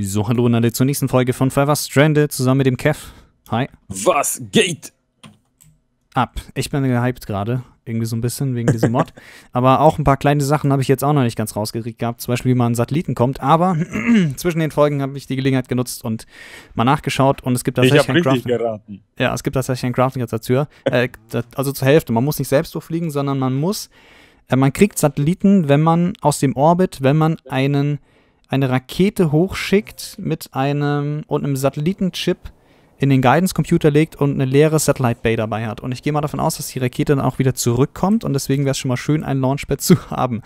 So, hallo und alle zur nächsten Folge von Forever Stranded zusammen mit dem Kev. Hi. Was geht? Ab. Ich bin gehypt gerade. Irgendwie so ein bisschen wegen diesem Mod. aber auch ein paar kleine Sachen habe ich jetzt auch noch nicht ganz rausgekriegt gehabt. Zum Beispiel, wie man Satelliten kommt. Aber zwischen den Folgen habe ich die Gelegenheit genutzt und mal nachgeschaut. Und es gibt tatsächlich ein Crafting. Geraten. Ja, es gibt tatsächlich ein Crafting jetzt dazu. Äh, also zur Hälfte. Man muss nicht selbst durchfliegen, sondern man muss. Äh, man kriegt Satelliten, wenn man aus dem Orbit, wenn man einen eine Rakete hochschickt mit einem und einem Satellitenchip in den Guidance-Computer legt und eine leere Satellite Bay dabei hat. Und ich gehe mal davon aus, dass die Rakete dann auch wieder zurückkommt und deswegen wäre es schon mal schön, ein Launchpad zu haben.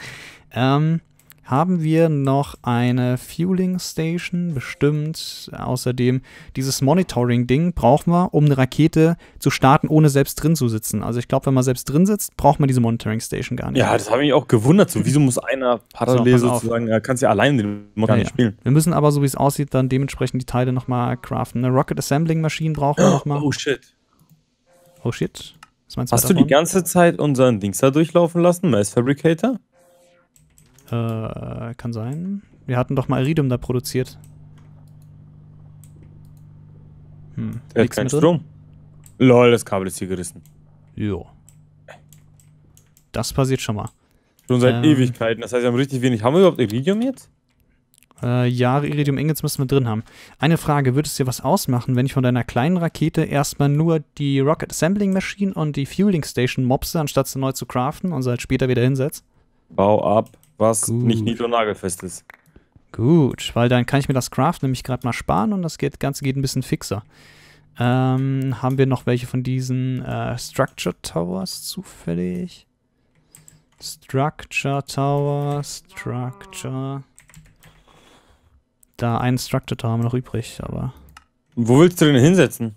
Ähm, haben wir noch eine Fueling Station, bestimmt. Außerdem dieses Monitoring-Ding brauchen wir, um eine Rakete zu starten, ohne selbst drin zu sitzen. Also ich glaube, wenn man selbst drin sitzt, braucht man diese Monitoring Station gar nicht. Ja, das habe ich mich auch gewundert. So, wieso muss einer parallel so, sozusagen, er äh, kann ja allein den Monitoring ja, ja. spielen. Wir müssen aber, so wie es aussieht, dann dementsprechend die Teile nochmal craften. Eine Rocket Assembling Maschine brauchen wir nochmal. Oh shit. Oh shit. Hast davon? du die ganze Zeit unseren Dings da durchlaufen lassen, Mass Fabricator? Äh, kann sein. Wir hatten doch mal Iridium da produziert. Hm. Der hat keinen Strom. Lol, das Kabel ist hier gerissen. Jo. Das passiert schon mal. Schon seit ähm, Ewigkeiten. Das heißt, wir haben richtig wenig. Haben wir überhaupt Iridium jetzt? Äh, ja, Iridium Ingots müssen wir drin haben. Eine Frage, würde es dir was ausmachen, wenn ich von deiner kleinen Rakete erstmal nur die Rocket Assembling Machine und die Fueling Station mopse, anstatt sie neu zu craften und sie halt später wieder hinsetzt? Bau ab was Gut. nicht nied- und nagelfest ist. Gut, weil dann kann ich mir das Craft nämlich gerade mal sparen und das geht, Ganze geht ein bisschen fixer. Ähm, haben wir noch welche von diesen äh, Structure Towers zufällig? Structure Tower, Structure. Da einen Structure Tower haben wir noch übrig, aber. Wo willst du den hinsetzen?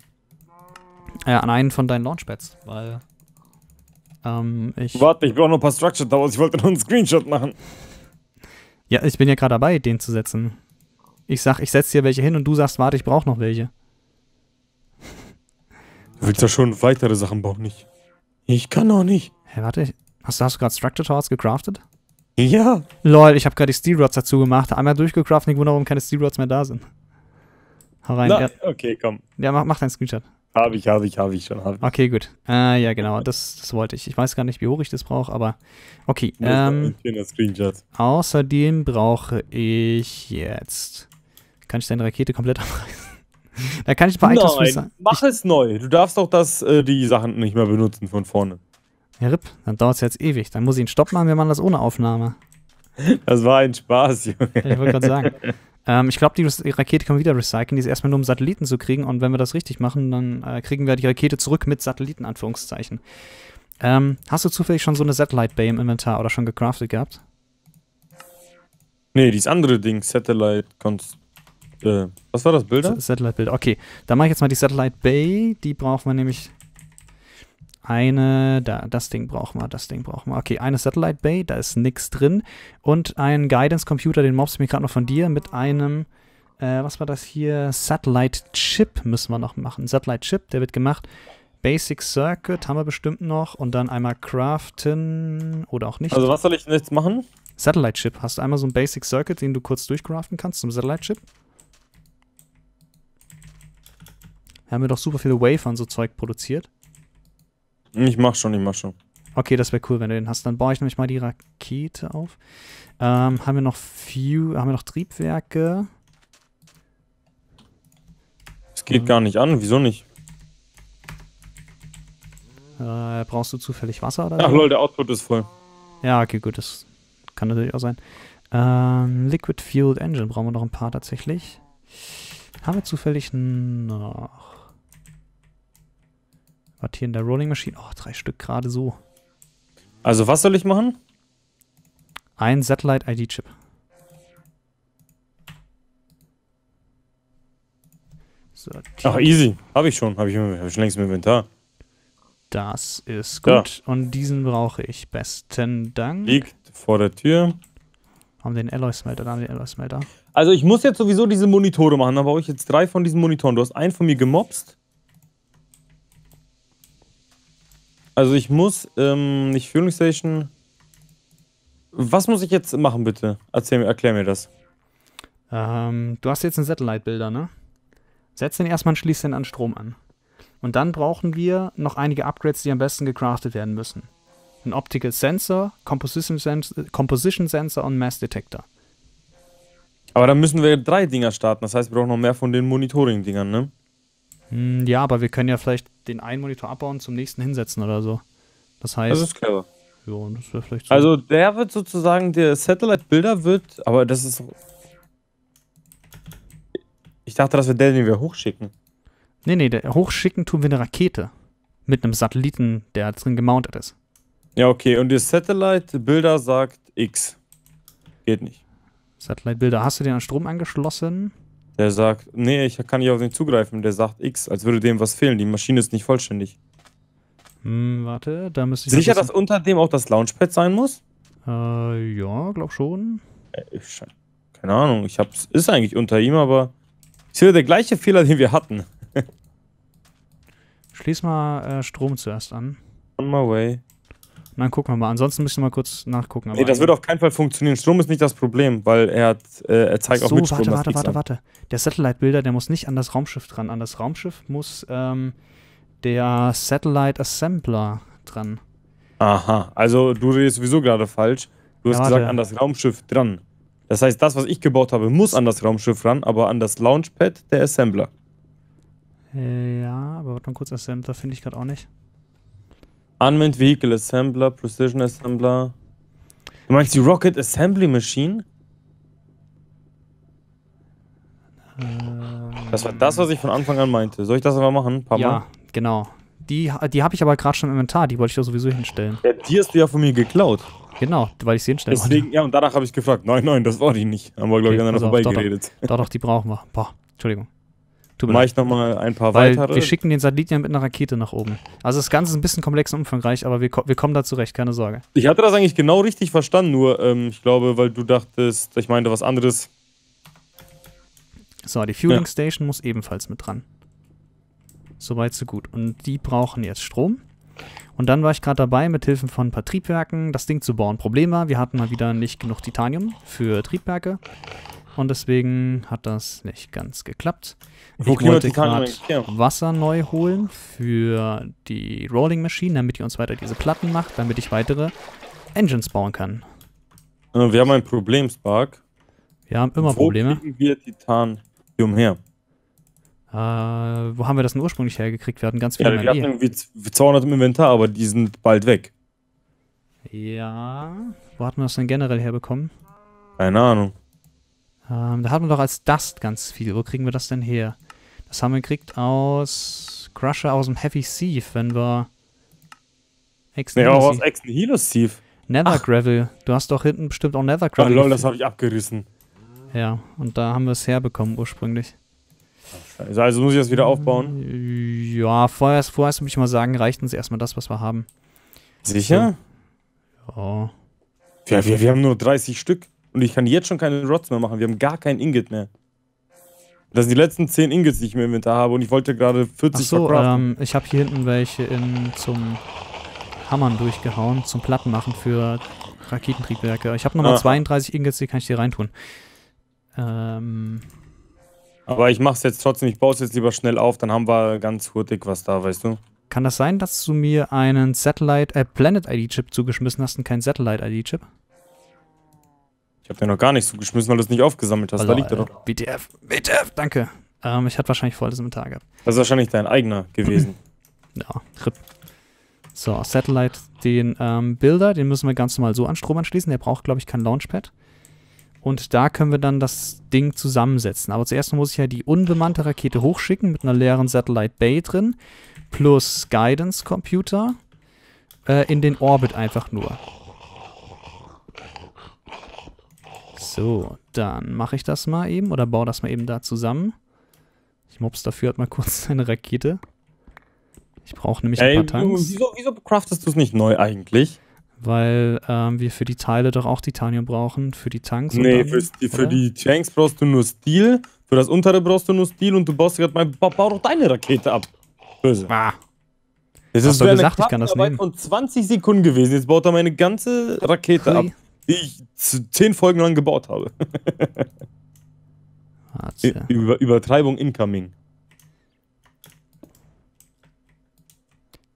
Ja, an einen von deinen Launchpads, weil ähm, ich Warte, ich brauche noch ein paar Structure Towers. Ich wollte noch einen Screenshot machen. Ja, ich bin ja gerade dabei, den zu setzen. Ich sag, ich setze hier welche hin und du sagst, warte, ich brauche noch welche. Du willst ja schon weitere Sachen bauen, nicht? Ich kann auch nicht. Hä, hey, warte, hast, hast du gerade Structure Towers gecraftet? Ja. Lol, ich habe gerade die Steel Rods dazu gemacht. Einmal durchgecraftet, ich wundere, warum keine Steel Rods mehr da sind. Hau rein. Na, ja. Okay, komm. Ja, mach, mach deinen Screenshot. Habe ich, habe ich, habe ich schon. Hab ich. Okay, gut. Äh, ja, genau, das, das wollte ich. Ich weiß gar nicht, wie hoch ich das brauche, aber okay. Ähm, außerdem brauche ich jetzt. Kann ich deine Rakete komplett abreißen? da kann ich ein paar Nein, sagen. mach es neu. Du darfst doch das, äh, die Sachen nicht mehr benutzen von vorne. Ja, Ripp, dann dauert es jetzt ewig. Dann muss ich einen Stopp machen, wir machen das ohne Aufnahme. Das war ein Spaß, Junge. Ich wollte gerade sagen. Ähm, ich glaube, die Rakete kann man wieder recyceln. Die ist erstmal nur, um Satelliten zu kriegen. Und wenn wir das richtig machen, dann äh, kriegen wir die Rakete zurück mit Satelliten, Anführungszeichen. Ähm, hast du zufällig schon so eine Satellite Bay im Inventar oder schon gecraftet gehabt? Nee, dieses andere Ding, Satellite Const. Äh, was war das, Bilder? S Satellite Bilder, okay. Dann mache ich jetzt mal die Satellite Bay. Die brauchen wir nämlich eine, da, das Ding brauchen wir, das Ding brauchen wir. Okay, eine Satellite Bay, da ist nichts drin. Und einen Guidance Computer, den mobst du mir gerade noch von dir, mit einem, äh, was war das hier? Satellite Chip müssen wir noch machen. Satellite Chip, der wird gemacht. Basic Circuit haben wir bestimmt noch. Und dann einmal Craften oder auch nicht. Also was soll ich denn jetzt machen? Satellite Chip. Hast du einmal so ein Basic Circuit, den du kurz durchcraften kannst zum Satellite Chip? Da haben wir doch super viele Wafer und so Zeug produziert. Ich mach schon, ich mach schon. Okay, das wäre cool, wenn du den hast. Dann baue ich nämlich mal die Rakete auf. Ähm, haben wir noch Few, haben wir noch Triebwerke? Es geht ähm. gar nicht an, wieso nicht? Äh, brauchst du zufällig Wasser oder? Ach lol, der Output ist voll. Ja, okay, gut, das kann natürlich auch sein. Ähm, Liquid Fueled Engine brauchen wir noch ein paar tatsächlich. Haben wir zufällig noch. Was hier in der Rolling Machine? Oh, drei Stück gerade so. Also was soll ich machen? Ein Satellite ID Chip. So, Ach, easy. Habe ich schon. Habe ich, hab ich schon längst im Inventar. Das ist gut. Ja. Und diesen brauche ich. Besten Dank. Liegt vor der Tür. Haben den Alloy-Smelter, da haben den Alloy-Smelter. Also ich muss jetzt sowieso diese Monitore machen. Da brauche ich jetzt drei von diesen Monitoren. Du hast einen von mir gemobst. Also ich muss, ähm, nicht Fueling Station. Was muss ich jetzt machen, bitte? Erzähl, erklär mir das. Ähm, du hast jetzt einen Satellite-Bilder, ne? Setz den erstmal und schließ den an Strom an. Und dann brauchen wir noch einige Upgrades, die am besten gecraftet werden müssen. Ein Optical Sensor, Composition, Sens Composition Sensor und Mass Detector. Aber dann müssen wir drei Dinger starten. Das heißt, wir brauchen noch mehr von den Monitoring-Dingern, ne? Hm, ja, aber wir können ja vielleicht den einen Monitor abbauen, zum nächsten hinsetzen oder so. Das heißt. Das ist clever. Ja, das wäre vielleicht so. Also der wird sozusagen, der Satellite-Bilder wird, aber das ist. Ich dachte, dass wir den wieder hochschicken. Nee, nee, der, hochschicken tun wir eine Rakete. Mit einem Satelliten, der drin gemountet ist. Ja, okay. Und der Satellite-Bilder sagt X. Geht nicht. Satellite-Bilder. Hast du den an Strom angeschlossen? Der sagt, nee, ich kann nicht auf den zugreifen. Der sagt X, als würde dem was fehlen. Die Maschine ist nicht vollständig. Hm, warte, da müsste ich. Sicher, dass unter dem auch das Launchpad sein muss? Äh, ja, glaub schon. Äh, ich, keine Ahnung, ich hab's. Ist eigentlich unter ihm, aber. Ist wieder der gleiche Fehler, den wir hatten. Schließ mal äh, Strom zuerst an. On my way. Dann gucken wir mal. Ansonsten müssen wir mal kurz nachgucken. Nee, das also wird auf keinen Fall funktionieren. Strom ist nicht das Problem, weil er, hat, äh, er zeigt so, auch mit Strom. Warte, warte, warte, warte. Der Satellite-Bilder, der muss nicht an das Raumschiff dran. An das Raumschiff muss ähm, der Satellite-Assembler dran. Aha, also du redest sowieso gerade falsch. Du hast ja, gesagt, an das Raumschiff dran. Das heißt, das, was ich gebaut habe, muss an das Raumschiff ran, aber an das Launchpad der Assembler. Äh, ja, aber warte mal kurz, Assembler finde ich gerade auch nicht. Unmanned Vehicle Assembler, Precision Assembler. Du meinst die Rocket Assembly Machine? Ähm. Das war das, was ich von Anfang an meinte. Soll ich das aber machen? Paar ja, genau. Die, die habe ich aber gerade schon im Inventar, die wollte ich ja sowieso hinstellen. Ja, die hast du ja von mir geklaut. Genau, weil ich sie hinstellen wollte. Ja, und danach habe ich gefragt, nein, nein, das war die nicht. Haben wir, glaube okay, ich, aneinander vorbeigeredet. Doch, doch, doch, die brauchen wir. Boah, Entschuldigung. Mach ich nochmal ein paar Weil weitere. Wir schicken den Satelliten ja mit einer Rakete nach oben. Also das Ganze ist ein bisschen komplex und umfangreich, aber wir, wir kommen da zurecht, keine Sorge. Ich hatte das eigentlich genau richtig verstanden, nur ähm, ich glaube, weil du dachtest, ich meinte was anderes. So, die Fueling ja. Station muss ebenfalls mit dran. Soweit, so gut. Und die brauchen jetzt Strom. Und dann war ich gerade dabei, mit Hilfe von ein paar Triebwerken das Ding zu bauen. Problem war, wir hatten mal wieder nicht genug Titanium für Triebwerke und deswegen hat das nicht ganz geklappt. Ich Wo wollte gerade Wasser neu holen für die Rolling Machine, damit ihr uns weiter diese Platten macht, damit ich weitere Engines bauen kann. Wir haben ein Problem, Spark. Wir haben immer wo Probleme. Wo kriegen wir Titan her? Äh, wo haben wir das denn ursprünglich hergekriegt? Wir hatten ganz viele. Ja, wir hatten irgendwie 200 im Inventar, aber die sind bald weg. Ja. Wo hatten wir das denn generell herbekommen? Keine Ahnung. Ähm, da hatten wir doch als Dust ganz viel. Wo kriegen wir das denn her? Das haben wir gekriegt aus Crusher aus dem Heavy Thief, wenn wir... Exen nee, auch aus Exen Helos Thief. Nether Ach. Gravel. Du hast doch hinten bestimmt auch Nether ah, Gravel. Ah, lol, das habe ich abgerissen. Ja, und da haben wir es herbekommen ursprünglich. Also, also muss ich das wieder aufbauen? Ja, vorerst, vorher würde ich mal sagen, reicht uns erstmal das, was wir haben. Sicher? Ja. Ja, wir, wir haben nur 30 Stück. Und ich kann jetzt schon keine Rods mehr machen. Wir haben gar keinen Ingot mehr. Das sind die letzten 10 Ingots, die ich im Inventar habe und ich wollte gerade 40 Ach so, ähm, ich habe hier hinten welche in, zum Hammern durchgehauen, zum Plattenmachen für Raketentriebwerke. Ich habe nochmal ah. 32 Ingots, die kann ich dir reintun. Ähm. Aber ich mache es jetzt trotzdem, ich baue es jetzt lieber schnell auf, dann haben wir ganz hurtig was da, weißt du? Kann das sein, dass du mir einen Satellite, äh, Planet-ID-Chip zugeschmissen hast und keinen Satellite-ID-Chip? Ich habe dir noch gar nichts zugeschmissen, weil du es nicht aufgesammelt hast. Oh, da liegt er doch. BTF, BTF, danke. Ähm, ich hatte wahrscheinlich voll das Inventar gehabt. Das ist wahrscheinlich dein eigener gewesen. ja, RIP. So, Satellite, den ähm, Builder, den müssen wir ganz normal so an Strom anschließen. Der braucht, glaube ich, kein Launchpad. Und da können wir dann das Ding zusammensetzen. Aber zuerst muss ich ja die unbemannte Rakete hochschicken mit einer leeren Satellite Bay drin. Plus Guidance Computer. Äh, in den Orbit einfach nur. So, dann mache ich das mal eben oder baue das mal eben da zusammen. Ich mobs dafür halt mal kurz seine Rakete. Ich brauche nämlich Ey, ein paar Tanks. Wieso, wieso craftest du es nicht neu eigentlich? Weil ähm, wir für die Teile doch auch Titanium brauchen, für die Tanks. Nee, dann, für, für, die Tanks brauchst du nur Steel, für das untere brauchst du nur Steel und du baust gerade mal, ba bau doch deine Rakete ab. Böse. Ah. Das ist so gesagt, ich kann das nehmen. von 20 Sekunden gewesen. Jetzt baut er meine ganze Rakete Hui. ab die ich zehn Folgen lang gebaut habe. Über Übertreibung incoming.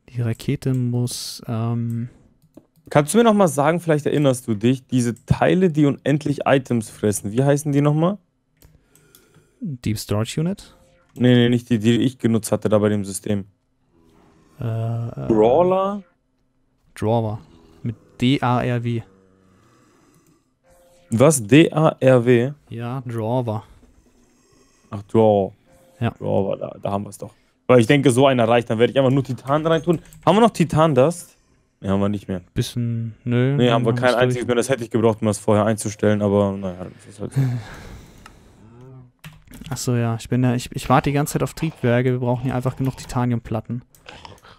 Die Rakete muss. Ähm Kannst du mir nochmal sagen, vielleicht erinnerst du dich, diese Teile, die unendlich Items fressen, wie heißen die nochmal? Deep Storage Unit? Nee, nee, nicht die, die ich genutzt hatte da bei dem System. Äh, äh Brawler? Drawer. Mit D-A-R-W. Was? D-A-R-W? Ja, Drawer. Ach, Draw. Ja. Drawer, da, da haben wir es doch. Weil ich denke, so einer reicht. Dann werde ich einfach nur Titan reintun. Haben wir noch titan das? Ne, haben wir nicht mehr. Bisschen, nö. Ne, haben wir kein einziges mehr. Das hätte ich gebraucht, um das vorher einzustellen, aber naja, das ist halt so. Achso, ja. Ich bin ja, ich, ich warte die ganze Zeit auf Triebwerke. Wir brauchen hier einfach genug Titaniumplatten.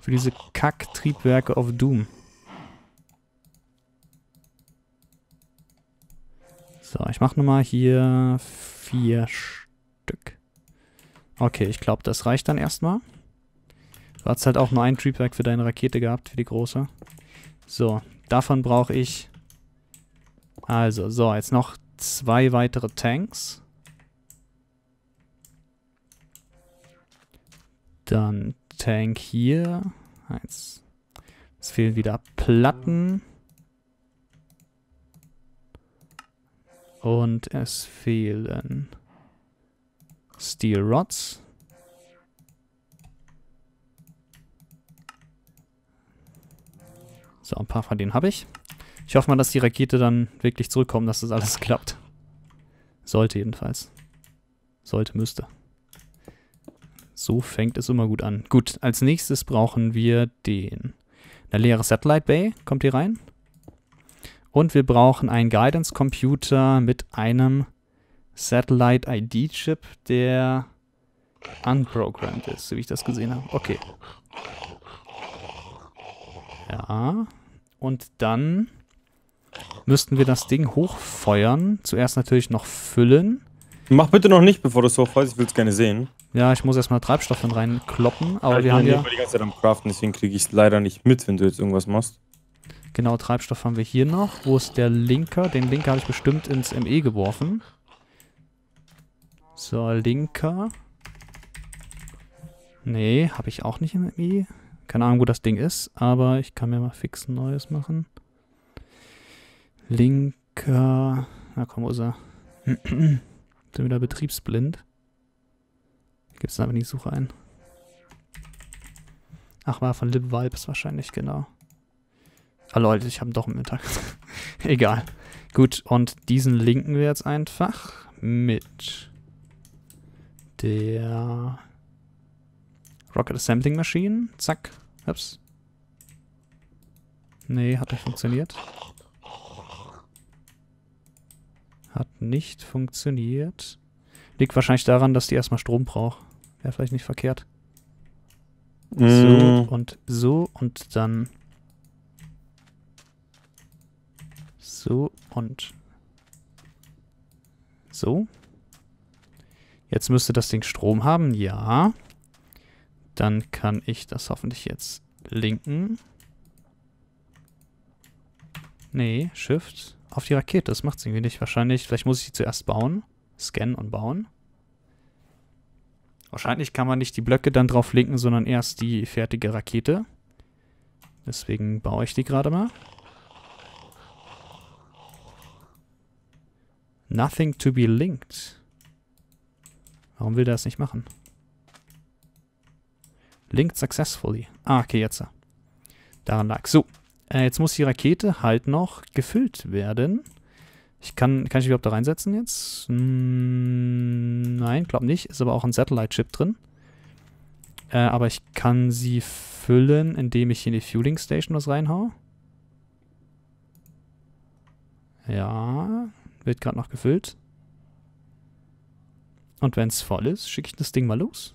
Für diese Kack-Triebwerke of Doom. So, ich mache nochmal hier vier Stück. Okay, ich glaube, das reicht dann erstmal. Du hast halt auch nur einen Treepack für deine Rakete gehabt, für die große. So, davon brauche ich... Also, so, jetzt noch zwei weitere Tanks. Dann Tank hier. Eins. Es fehlen wieder Platten. Und es fehlen Steel Rods. So, ein paar von denen habe ich. Ich hoffe mal, dass die Rakete dann wirklich zurückkommt, dass das alles klappt. Sollte jedenfalls. Sollte, müsste. So fängt es immer gut an. Gut, als nächstes brauchen wir den. Eine leere Satellite Bay kommt hier rein. Und wir brauchen einen Guidance Computer mit einem Satellite ID Chip, der unprogrammed ist, so wie ich das gesehen habe. Okay. Ja. Und dann müssten wir das Ding hochfeuern. Zuerst natürlich noch füllen. Mach bitte noch nicht, bevor du es hochfeuerst. Ich will es gerne sehen. Ja, ich muss erstmal Treibstoff dann reinkloppen. Aber ja, wir haben ja... Ich bin die ganze Zeit am Craften, deswegen kriege ich es leider nicht mit, wenn du jetzt irgendwas machst. Genau, Treibstoff haben wir hier noch. Wo ist der Linker? Den Linker habe ich bestimmt ins ME geworfen. So, Linker. Nee, habe ich auch nicht im ME. Keine Ahnung, wo das Ding ist, aber ich kann mir mal fix ein neues machen. Linker. Na komm, wo ist er? Bin wieder betriebsblind. Gibt es da aber in die Suche ein. Ach, war von LibVibes wahrscheinlich, genau. Ah, Leute, ich habe doch einen Mittag. Egal. Gut, und diesen linken wir jetzt einfach mit der Rocket Assembling Machine. Zack. Ups. Nee, hat nicht funktioniert. Hat nicht funktioniert. Liegt wahrscheinlich daran, dass die erstmal Strom braucht. Wäre vielleicht nicht verkehrt. Mm. So und so und dann So und so. Jetzt müsste das Ding Strom haben, ja. Dann kann ich das hoffentlich jetzt linken. Nee, Shift. Auf die Rakete, das macht es irgendwie nicht. Wahrscheinlich, vielleicht muss ich die zuerst bauen. Scannen und bauen. Wahrscheinlich kann man nicht die Blöcke dann drauf linken, sondern erst die fertige Rakete. Deswegen baue ich die gerade mal. Nothing to be linked. Warum will der das nicht machen? Linked successfully. Ah, okay, jetzt. Daran lag. So, äh, jetzt muss die Rakete halt noch gefüllt werden. Ich kann, kann ich überhaupt da reinsetzen jetzt? Hm, nein, glaube nicht. Ist aber auch ein Satellite-Chip drin. Äh, aber ich kann sie füllen, indem ich in die Fueling Station was reinhaue. Ja, wird gerade noch gefüllt. Und wenn es voll ist, schicke ich das Ding mal los.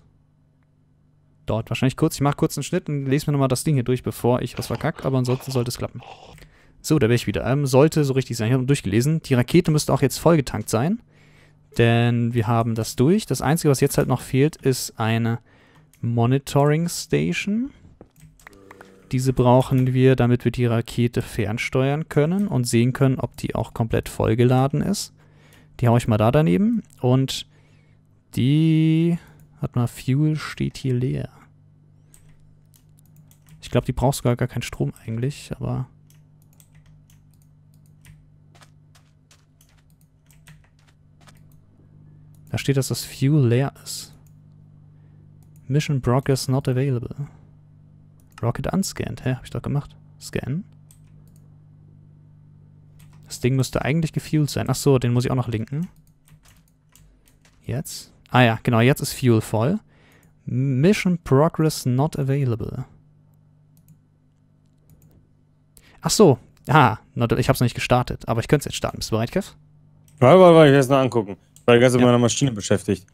Dort wahrscheinlich kurz. Ich mache kurz einen Schnitt und lese mir nochmal das Ding hier durch, bevor ich was verkacke. Aber ansonsten sollte es klappen. So, da bin ich wieder. Ähm, sollte so richtig sein. Ich habe durchgelesen. Die Rakete müsste auch jetzt vollgetankt sein. Denn wir haben das durch. Das Einzige, was jetzt halt noch fehlt, ist eine Monitoring Station. Diese brauchen wir, damit wir die Rakete fernsteuern können und sehen können, ob die auch komplett vollgeladen ist. Die haue ich mal da daneben. Und die... Hat mal, Fuel steht hier leer. Ich glaube, die braucht sogar gar keinen Strom eigentlich, aber... Da steht, dass das Fuel leer ist. Mission Brock is not available. Rocket unscanned. Hä, hab ich doch gemacht. Scan. Das Ding müsste eigentlich gefuelt sein. Ach so, den muss ich auch noch linken. Jetzt. Ah ja, genau, jetzt ist Fuel voll. Mission Progress not available. Ach so. Ah, ich hab's noch nicht gestartet. Aber ich könnte es jetzt starten. Bist du bereit, Kev? Warte, warte, warte, ich will es noch angucken. Ich war die ganze Zeit ja. mit meiner Maschine beschäftigt.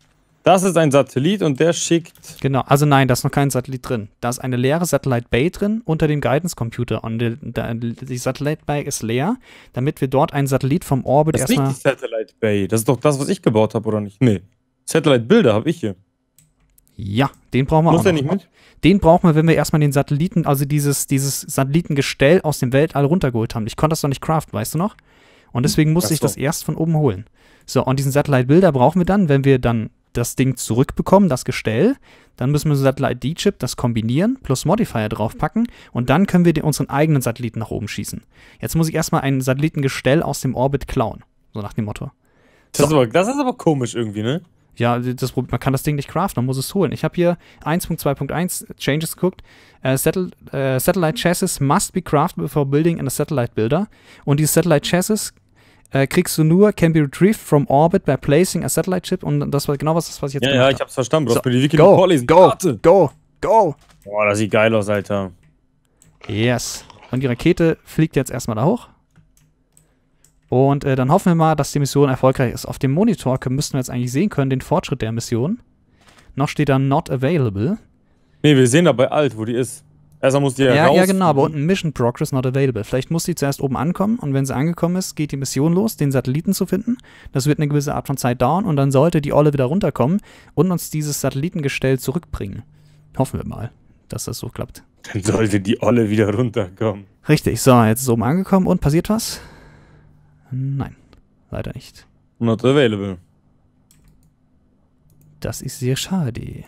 Das ist ein Satellit und der schickt. Genau, also nein, da ist noch kein Satellit drin. Da ist eine leere Satellite Bay drin unter dem Guidance Computer. Und die, die Satellite Bay ist leer, damit wir dort einen Satellit vom Orbit erstmal. Das ist nicht die Satellite Bay. Das ist doch das, was ich gebaut habe, oder nicht? Nee. Satellite Bilder habe ich hier. Ja, den brauchen wir Muss auch. Muss der nicht mit? Den brauchen wir, wenn wir erstmal den Satelliten, also dieses, dieses Satellitengestell aus dem Weltall runtergeholt haben. Ich konnte das doch nicht craften, weißt du noch? Und deswegen musste das ich das erst von oben holen. So, und diesen Satellite-Bilder brauchen wir dann, wenn wir dann das Ding zurückbekommen, das Gestell. Dann müssen wir satellite D-Chip das kombinieren, plus Modifier draufpacken und dann können wir unseren eigenen Satelliten nach oben schießen. Jetzt muss ich erstmal ein Satellitengestell aus dem Orbit klauen. So nach dem Motto. So. Das, ist aber, das ist aber komisch irgendwie, ne? Ja, das, man kann das Ding nicht craften, man muss es holen. Ich habe hier 1.2.1 Changes geguckt. Uh, Satell uh, satellite chassis must be crafted before building in a satellite builder. Und diese Satellite chassis äh, kriegst du nur Can be retrieved from orbit by placing a satellite chip und das war genau was, das, was ich jetzt Ja, ja, ich hab's verstanden, brauchst so, mir die Wiki go, vorlesen. Go, Warte. go, go. Boah, das sieht geil aus, Alter. Yes. Und die Rakete fliegt jetzt erstmal da hoch. Und äh, dann hoffen wir mal, dass die Mission erfolgreich ist. Auf dem Monitor müssten wir jetzt eigentlich sehen können, den Fortschritt der Mission. Noch steht da not available. Nee, wir sehen da bei alt, wo die ist. Erstmal muss die ja, ja raus. Ja, genau, aber unten Mission Progress not available. Vielleicht muss sie zuerst oben ankommen und wenn sie angekommen ist, geht die Mission los, den Satelliten zu finden. Das wird eine gewisse Art von Zeit dauern und dann sollte die Olle wieder runterkommen und uns dieses Satellitengestell zurückbringen. Hoffen wir mal, dass das so klappt. Dann sollte die Olle wieder runterkommen. Richtig, so, jetzt ist oben angekommen und passiert was? Nein, leider nicht. Not available. Das ist sehr schade.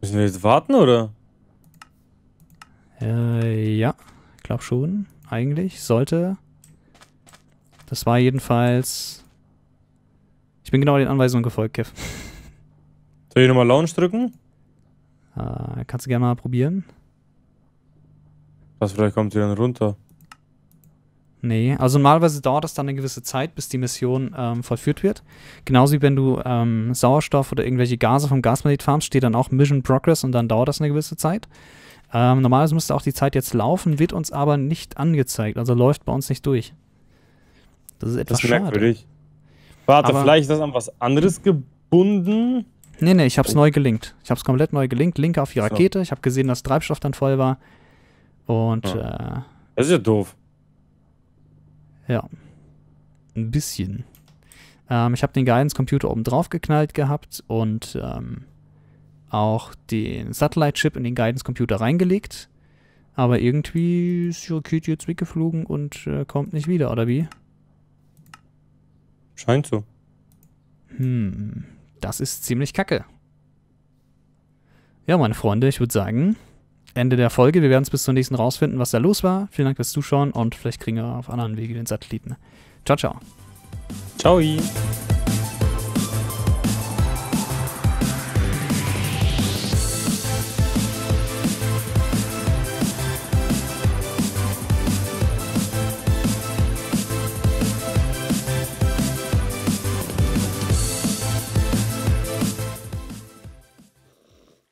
Müssen wir jetzt warten, oder? Äh, ja, glaube schon. Eigentlich sollte. Das war jedenfalls. Ich bin genau den Anweisungen gefolgt, Kev. Soll ich nochmal Launch drücken? Äh, kannst du gerne mal probieren. Was, vielleicht kommt sie dann runter. Nee, also normalerweise dauert das dann eine gewisse Zeit, bis die Mission ähm, vollführt wird. Genauso wie wenn du ähm, Sauerstoff oder irgendwelche Gase vom Gasmagnet farmst, steht dann auch Mission Progress und dann dauert das eine gewisse Zeit. Ähm, normalerweise müsste auch die Zeit jetzt laufen, wird uns aber nicht angezeigt, also läuft bei uns nicht durch. Das ist etwas das ist merkwürdig. Schade. Warte, aber vielleicht ist das an was anderes gebunden? Nee, nee, ich hab's oh. neu gelinkt. Ich hab's komplett neu gelinkt, linke auf die Rakete. Ich habe gesehen, dass Treibstoff dann voll war. Und, ja. äh, Das ist ja doof. Ja. Ein bisschen. Ähm, ich habe den Guidance-Computer oben drauf geknallt gehabt und ähm, auch den Satellite-Chip in den Guidance-Computer reingelegt. Aber irgendwie ist die Rakete jetzt weggeflogen und äh, kommt nicht wieder, oder wie? Scheint so. Hm, das ist ziemlich kacke. Ja, meine Freunde, ich würde sagen, Ende der Folge. Wir werden es bis zur nächsten rausfinden, was da los war. Vielen Dank fürs Zuschauen und vielleicht kriegen wir auf anderen Wege den Satelliten. Ciao, ciao. Ciao.